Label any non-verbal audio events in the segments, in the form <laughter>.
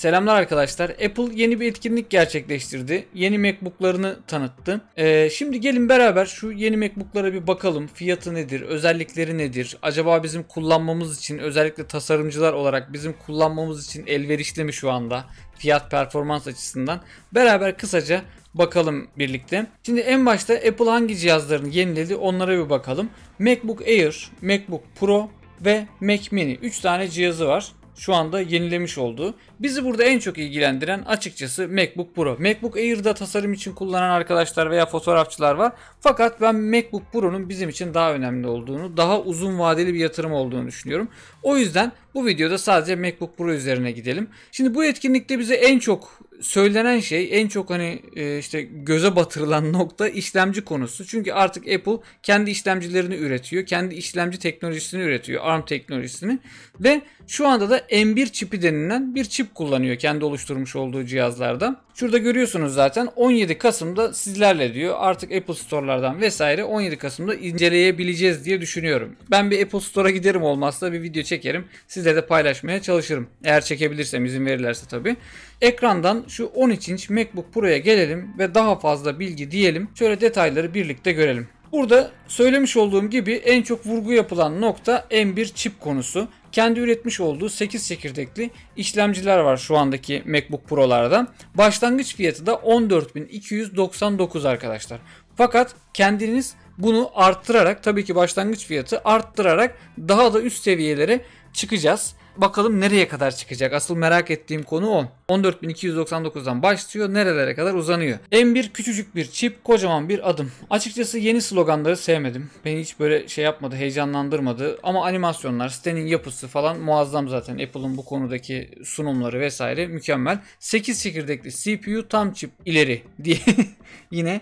Selamlar arkadaşlar. Apple yeni bir etkinlik gerçekleştirdi. Yeni MacBook'larını tanıttı. Ee, şimdi gelin beraber şu yeni MacBook'lara bir bakalım. Fiyatı nedir? Özellikleri nedir? Acaba bizim kullanmamız için özellikle tasarımcılar olarak bizim kullanmamız için elverişli mi şu anda? Fiyat performans açısından. Beraber kısaca bakalım birlikte. Şimdi en başta Apple hangi cihazlarını yeniledi onlara bir bakalım. MacBook Air, MacBook Pro ve Mac Mini 3 tane cihazı var şu anda yenilemiş oldu. Bizi burada en çok ilgilendiren açıkçası MacBook Pro. MacBook Air'da tasarım için kullanan arkadaşlar veya fotoğrafçılar var. Fakat ben MacBook Pro'nun bizim için daha önemli olduğunu, daha uzun vadeli bir yatırım olduğunu düşünüyorum. O yüzden bu videoda sadece MacBook Pro üzerine gidelim. Şimdi bu etkinlikte bize en çok söylenen şey, en çok hani e, işte göze batırılan <laughs> nokta işlemci konusu. Çünkü artık Apple kendi işlemcilerini üretiyor. Kendi işlemci teknolojisini üretiyor. ARM teknolojisini. Ve şu anda da M1 çipi denilen bir çip kullanıyor kendi oluşturmuş olduğu cihazlarda. Şurada görüyorsunuz zaten 17 Kasım'da sizlerle diyor. Artık Apple Store'lardan vesaire 17 Kasım'da inceleyebileceğiz diye düşünüyorum. Ben bir Apple Store'a giderim olmazsa bir video çekerim. Siz sizle de paylaşmaya çalışırım. Eğer çekebilirsem izin verirlerse tabi. Ekrandan şu 13 inç MacBook Pro'ya gelelim ve daha fazla bilgi diyelim. Şöyle detayları birlikte görelim. Burada söylemiş olduğum gibi en çok vurgu yapılan nokta M1 çip konusu. Kendi üretmiş olduğu 8 çekirdekli işlemciler var şu andaki MacBook Pro'larda. Başlangıç fiyatı da 14.299 arkadaşlar. Fakat kendiniz bunu arttırarak tabii ki başlangıç fiyatı arttırarak daha da üst seviyelere çıkacağız. Bakalım nereye kadar çıkacak? Asıl merak ettiğim konu o. 14.299'dan başlıyor. Nerelere kadar uzanıyor? M1 küçücük bir çip, kocaman bir adım. Açıkçası yeni sloganları sevmedim. Beni hiç böyle şey yapmadı, heyecanlandırmadı. Ama animasyonlar, sitenin yapısı falan muazzam zaten. Apple'ın bu konudaki sunumları vesaire mükemmel. 8 çekirdekli CPU tam çip ileri diye <laughs> yine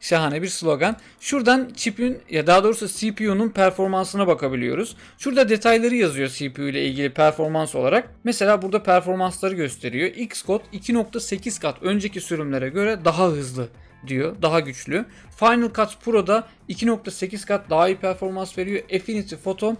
Şahane bir slogan. Şuradan çipin ya daha doğrusu CPU'nun performansına bakabiliyoruz. Şurada detayları yazıyor CPU ile ilgili performans olarak. Mesela burada performansları gösteriyor. Xcode 2.8 kat önceki sürümlere göre daha hızlı diyor. Daha güçlü. Final Cut Pro'da 2.8 kat daha iyi performans veriyor. Affinity Photo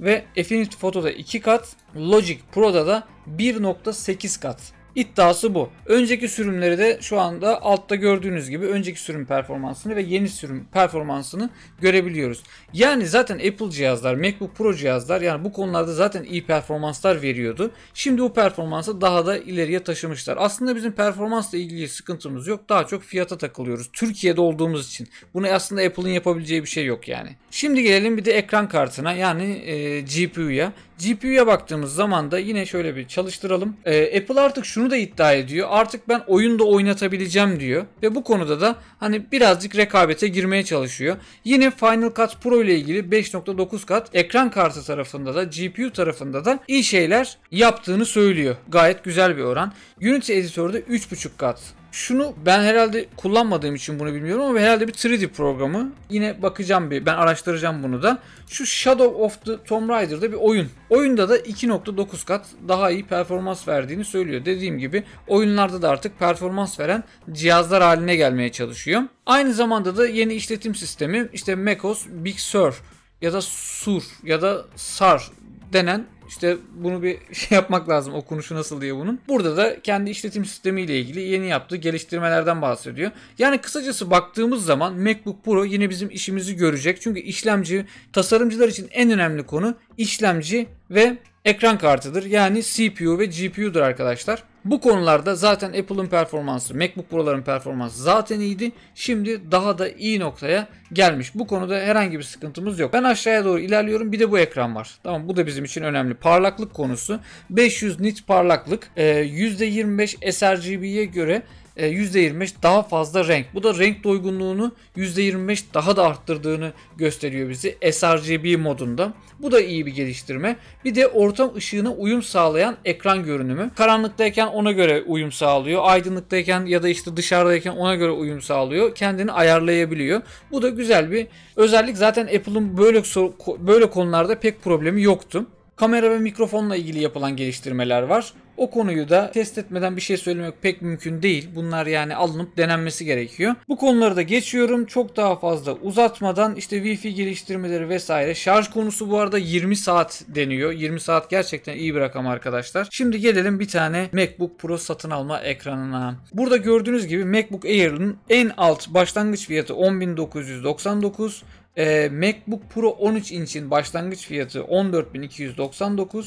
ve Affinity Photo'da 2 kat. Logic Pro'da da 1.8 kat iddiası bu. Önceki sürümleri de şu anda altta gördüğünüz gibi önceki sürüm performansını ve yeni sürüm performansını görebiliyoruz. Yani zaten Apple cihazlar, MacBook Pro cihazlar yani bu konularda zaten iyi performanslar veriyordu. Şimdi bu performansı daha da ileriye taşımışlar. Aslında bizim performansla ilgili sıkıntımız yok. Daha çok fiyata takılıyoruz. Türkiye'de olduğumuz için. Bunu aslında Apple'ın yapabileceği bir şey yok yani. Şimdi gelelim bir de ekran kartına yani e, GPU'ya. GPU'ya baktığımız zaman da yine şöyle bir çalıştıralım. Ee, Apple artık şunu da iddia ediyor. Artık ben oyunda oynatabileceğim diyor. Ve bu konuda da hani birazcık rekabete girmeye çalışıyor. Yine Final Cut Pro ile ilgili 5.9 kat ekran kartı tarafında da GPU tarafında da iyi şeyler yaptığını söylüyor. Gayet güzel bir oran. Unity editörde 3.5 kat şunu ben herhalde kullanmadığım için bunu bilmiyorum ama herhalde bir 3D programı. Yine bakacağım bir ben araştıracağım bunu da. Şu Shadow of the Tomb Raider'da bir oyun. Oyunda da 2.9 kat daha iyi performans verdiğini söylüyor. Dediğim gibi oyunlarda da artık performans veren cihazlar haline gelmeye çalışıyor. Aynı zamanda da yeni işletim sistemi işte macOS Big Sur ya da Sur ya da Sar denen işte bunu bir <laughs> şey yapmak lazım. Okunuşu nasıl diye bunun. Burada da kendi işletim sistemiyle ilgili yeni yaptığı geliştirmelerden bahsediyor. Yani kısacası baktığımız zaman MacBook Pro yine bizim işimizi görecek. Çünkü işlemci tasarımcılar için en önemli konu işlemci ve ekran kartıdır. Yani CPU ve GPU'dur arkadaşlar. Bu konularda zaten Apple'ın performansı, MacBook Pro'ların performansı zaten iyiydi. Şimdi daha da iyi noktaya gelmiş. Bu konuda herhangi bir sıkıntımız yok. Ben aşağıya doğru ilerliyorum. Bir de bu ekran var. Tamam bu da bizim için önemli. Parlaklık konusu. 500 nit parlaklık. %25 ee, sRGB'ye göre %25 e, daha fazla renk. Bu da renk doygunluğunu %25 daha da arttırdığını gösteriyor bizi sRGB modunda. Bu da iyi bir geliştirme. Bir de ortam ışığına uyum sağlayan ekran görünümü. Karanlıktayken ona göre uyum sağlıyor. Aydınlıktayken ya da işte dışarıdayken ona göre uyum sağlıyor. Kendini ayarlayabiliyor. Bu da güzel bir özellik. Zaten Apple'ın böyle böyle konularda pek problemi yoktu. Kamera ve mikrofonla ilgili yapılan geliştirmeler var. O konuyu da test etmeden bir şey söylemek pek mümkün değil. Bunlar yani alınıp denenmesi gerekiyor. Bu konuları da geçiyorum. Çok daha fazla uzatmadan işte Wi-Fi geliştirmeleri vesaire. Şarj konusu bu arada 20 saat deniyor. 20 saat gerçekten iyi bir rakam arkadaşlar. Şimdi gelelim bir tane MacBook Pro satın alma ekranına. Burada gördüğünüz gibi MacBook Air'ın en alt başlangıç fiyatı 10.999. Ee, MacBook Pro 13 inç'in başlangıç fiyatı 14.299.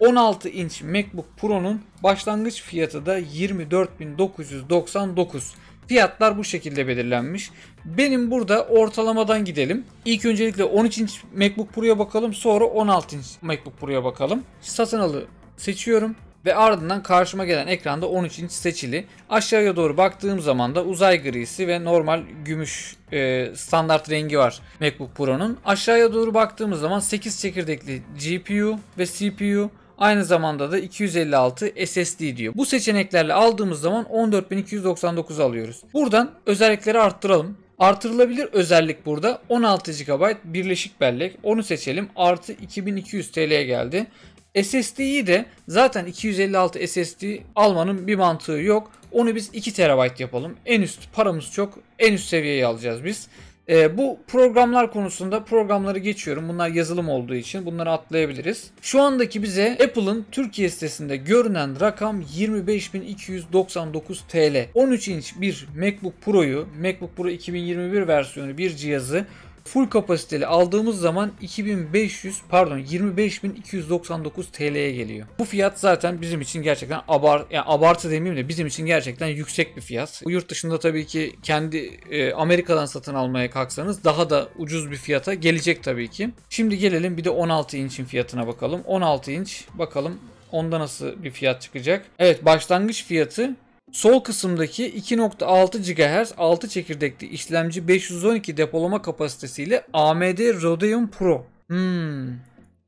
16 inç MacBook Pro'nun başlangıç fiyatı da 24.999. Fiyatlar bu şekilde belirlenmiş. Benim burada ortalamadan gidelim. İlk öncelikle 13 inç MacBook Pro'ya bakalım. Sonra 16 inç MacBook Pro'ya bakalım. Satın alı seçiyorum ve ardından karşıma gelen ekranda 13 inç seçili. Aşağıya doğru baktığım zaman da uzay grisi ve normal gümüş e, standart rengi var MacBook Pro'nun. Aşağıya doğru baktığımız zaman 8 çekirdekli GPU ve CPU Aynı zamanda da 256 SSD diyor. Bu seçeneklerle aldığımız zaman 14299 alıyoruz. Buradan özellikleri arttıralım. Artırılabilir özellik burada 16 GB birleşik bellek. Onu seçelim. Artı 2200 TL'ye geldi. SSD'yi de zaten 256 SSD almanın bir mantığı yok. Onu biz 2 TB yapalım. En üst paramız çok. En üst seviyeyi alacağız biz. E, bu programlar konusunda programları geçiyorum. Bunlar yazılım olduğu için bunları atlayabiliriz. Şu andaki bize Apple'ın Türkiye sitesinde görünen rakam 25.299 TL. 13 inç bir MacBook Pro'yu, MacBook Pro 2021 versiyonu bir cihazı Full kapasiteli aldığımız zaman 2500 pardon 25299 TL'ye geliyor. Bu fiyat zaten bizim için gerçekten abart yani abartı demeyeyim de bizim için gerçekten yüksek bir fiyat. Bu yurt dışında tabii ki kendi e, Amerika'dan satın almaya kalksanız daha da ucuz bir fiyata gelecek tabii ki. Şimdi gelelim bir de 16 inçin fiyatına bakalım. 16 inç bakalım onda nasıl bir fiyat çıkacak. Evet başlangıç fiyatı Sol kısımdaki 2.6 GHz 6 çekirdekli işlemci 512 depolama kapasitesiyle AMD Radeon Pro hmm,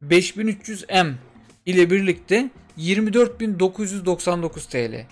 5300M ile birlikte 24.999 TL.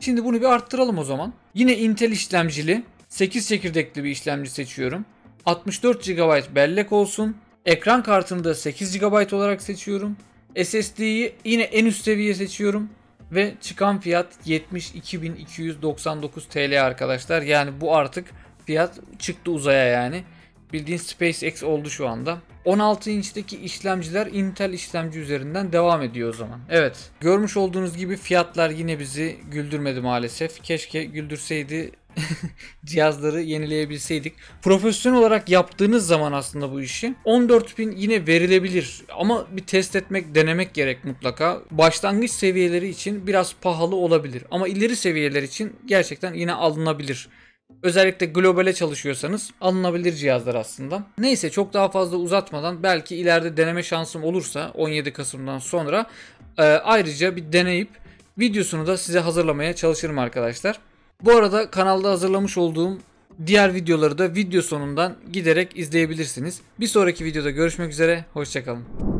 Şimdi bunu bir arttıralım o zaman. Yine Intel işlemcili 8 çekirdekli bir işlemci seçiyorum. 64 GB bellek olsun. Ekran kartını da 8 GB olarak seçiyorum. SSD'yi yine en üst seviye seçiyorum ve çıkan fiyat 72.299 TL arkadaşlar. Yani bu artık fiyat çıktı uzaya yani. Bildiğin SpaceX oldu şu anda. 16 inçteki işlemciler Intel işlemci üzerinden devam ediyor o zaman. Evet görmüş olduğunuz gibi fiyatlar yine bizi güldürmedi maalesef. Keşke güldürseydi <laughs> cihazları yenileyebilseydik. Profesyonel olarak yaptığınız zaman aslında bu işi 14.000 yine verilebilir ama bir test etmek, denemek gerek mutlaka. Başlangıç seviyeleri için biraz pahalı olabilir ama ileri seviyeler için gerçekten yine alınabilir. Özellikle globale çalışıyorsanız alınabilir cihazlar aslında. Neyse çok daha fazla uzatmadan belki ileride deneme şansım olursa 17 Kasım'dan sonra e, ayrıca bir deneyip videosunu da size hazırlamaya çalışırım arkadaşlar. Bu arada kanalda hazırlamış olduğum diğer videoları da video sonundan giderek izleyebilirsiniz. Bir sonraki videoda görüşmek üzere, hoşçakalın.